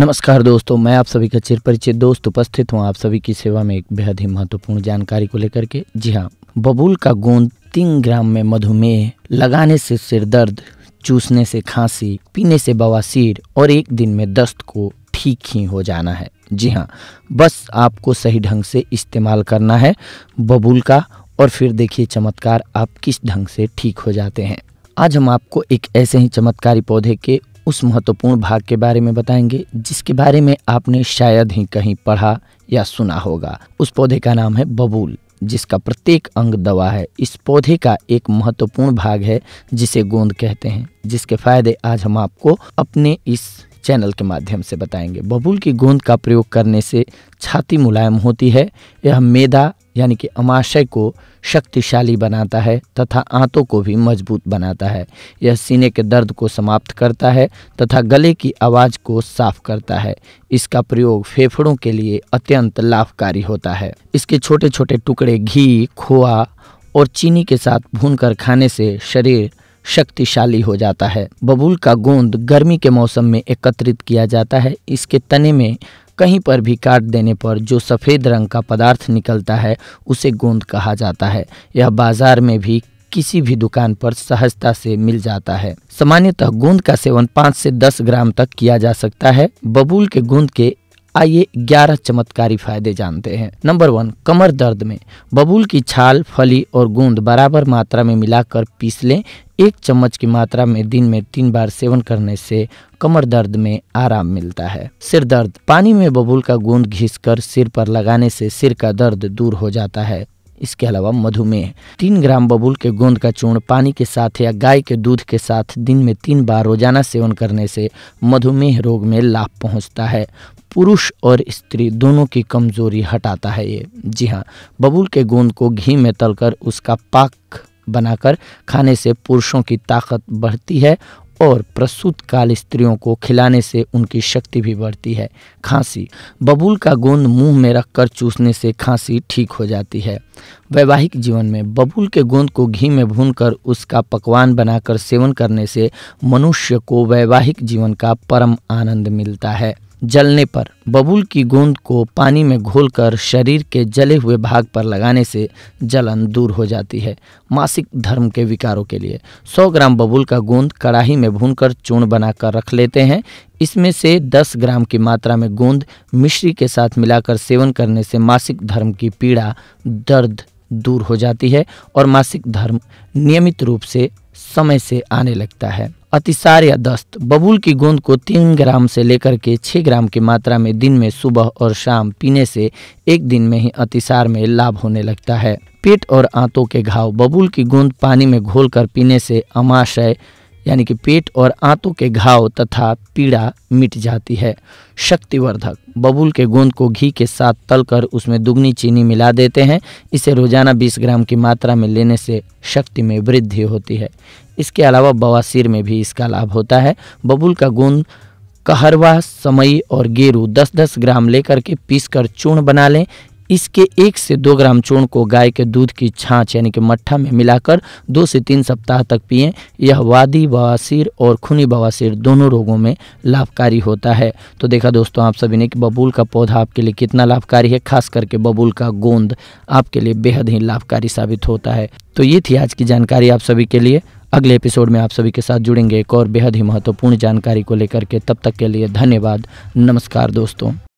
नमस्कार दोस्तों मैं आप सभी का चिर परिचित दोस्त उपस्थित हूँ आप सभी की सेवा में एक बेहद ही महत्वपूर्ण जानकारी को लेकर के जी हाँ बबूल का गोंद तीन ग्राम में मधुमेह लगाने से सिर दर्द चूसने से खांसी पीने से बवासीर और एक दिन में दस्त को ठीक ही हो जाना है जी हाँ बस आपको सही ढंग से इस्तेमाल करना है बबूल का और फिर देखिए चमत्कार आप किस ढंग से ठीक हो जाते हैं आज हम आपको एक ऐसे ही चमत्कारी पौधे के उस महत्वपूर्ण भाग के बारे में बताएंगे जिसके बारे में आपने शायद ही कहीं पढ़ा या सुना होगा उस पौधे का नाम है बबूल जिसका प्रत्येक अंग दवा है इस पौधे का एक महत्वपूर्ण भाग है जिसे गोंद कहते हैं जिसके फायदे आज हम आपको अपने इस चैनल के माध्यम से बताएंगे बबूल की गोंद का प्रयोग करने से छाती मुलायम होती है यह मेदा यानी कि अमाशय को शक्तिशाली बनाता है तथा आंतों को भी मजबूत बनाता है यह सीने के दर्द को समाप्त करता है तथा गले की आवाज़ को साफ करता है इसका प्रयोग फेफड़ों के लिए अत्यंत लाभकारी होता है इसके छोटे छोटे टुकड़े घी खोआ और चीनी के साथ भूनकर खाने से शरीर शक्तिशाली हो जाता है बबूल का गोंद गर्मी के मौसम में एकत्रित किया जाता है इसके तने में कहीं पर भी काट देने पर जो सफ़ेद रंग का पदार्थ निकलता है उसे गोंद कहा जाता है यह बाजार में भी किसी भी दुकान पर सहजता से मिल जाता है सामान्यतः गोंद का सेवन पाँच से दस ग्राम तक किया जा सकता है बबूल के गोंद के आइए 11 चमत्कारी फायदे जानते हैं नंबर वन कमर दर्द में बबूल की छाल फली और गूंद बराबर मात्रा में मिलाकर पीस लें एक चम्मच की मात्रा में दिन में तीन बार सेवन करने से कमर दर्द में आराम मिलता है सिर दर्द पानी में बबूल का गूंद घिस सिर पर लगाने से सिर का दर्द दूर हो जाता है इसके अलावा मधुमेह तीन ग्राम बबूल के गोंद का चूर्ण पानी के साथ या गाय के दूध के साथ दिन में तीन बार रोजाना सेवन करने से मधुमेह रोग में लाभ पहुंचता है पुरुष और स्त्री दोनों की कमजोरी हटाता है ये जी हाँ बबूल के गोंद को घी में तलकर उसका पाक बनाकर खाने से पुरुषों की ताकत बढ़ती है और प्रसूत काल स्त्रियों को खिलाने से उनकी शक्ति भी बढ़ती है खांसी बबूल का गोंद मुंह में रखकर चूसने से खांसी ठीक हो जाती है वैवाहिक जीवन में बबूल के गोंद को घी में भूनकर उसका पकवान बनाकर सेवन करने से मनुष्य को वैवाहिक जीवन का परम आनंद मिलता है जलने पर बबूल की गोंद को पानी में घोलकर शरीर के जले हुए भाग पर लगाने से जलन दूर हो जाती है मासिक धर्म के विकारों के लिए 100 ग्राम बबूल का गोंद कढ़ाही में भूनकर चूर्ण बनाकर रख लेते हैं इसमें से 10 ग्राम की मात्रा में गोंद मिश्री के साथ मिलाकर सेवन करने से मासिक धर्म की पीड़ा दर्द दूर हो जाती है और मासिक धर्म नियमित रूप से समय से आने लगता है अतिसार या दस्त बबूल की गोंद को तीन ग्राम से लेकर के छः ग्राम की मात्रा में दिन में सुबह और शाम पीने से एक दिन में ही अतिसार में लाभ होने लगता है पेट और आंतों के घाव बबूल की गोंद पानी में घोलकर पीने से अमाशय यानी कि पेट और आंतों के घाव तथा पीड़ा मिट जाती है शक्तिवर्धक बबूल के गोंद को घी के साथ तलकर उसमें दुगनी चीनी मिला देते हैं इसे रोजाना 20 ग्राम की मात्रा में लेने से शक्ति में वृद्धि होती है इसके अलावा बवासीर में भी इसका लाभ होता है बबूल का गोंद कहरवा समई और गेरू 10-10 ग्राम लेकर के पीसकर चूर्ण बना लें इसके एक से दो ग्राम चूर्ण को गाय के दूध की छाछ यानी कि मट्ठा में मिलाकर दो से तीन सप्ताह तक पिए यह वादी बवासीर और खूनी बवासीर दोनों रोगों में लाभकारी होता है तो देखा दोस्तों आप सभी ने कि बबूल का पौधा आपके लिए कितना लाभकारी है खास करके बबूल का गोंद आपके लिए बेहद ही लाभकारी साबित होता है तो ये थी आज की जानकारी आप सभी के लिए अगले एपिसोड में आप सभी के साथ जुड़ेंगे एक और बेहद ही महत्वपूर्ण जानकारी को लेकर के तब तक के लिए धन्यवाद नमस्कार दोस्तों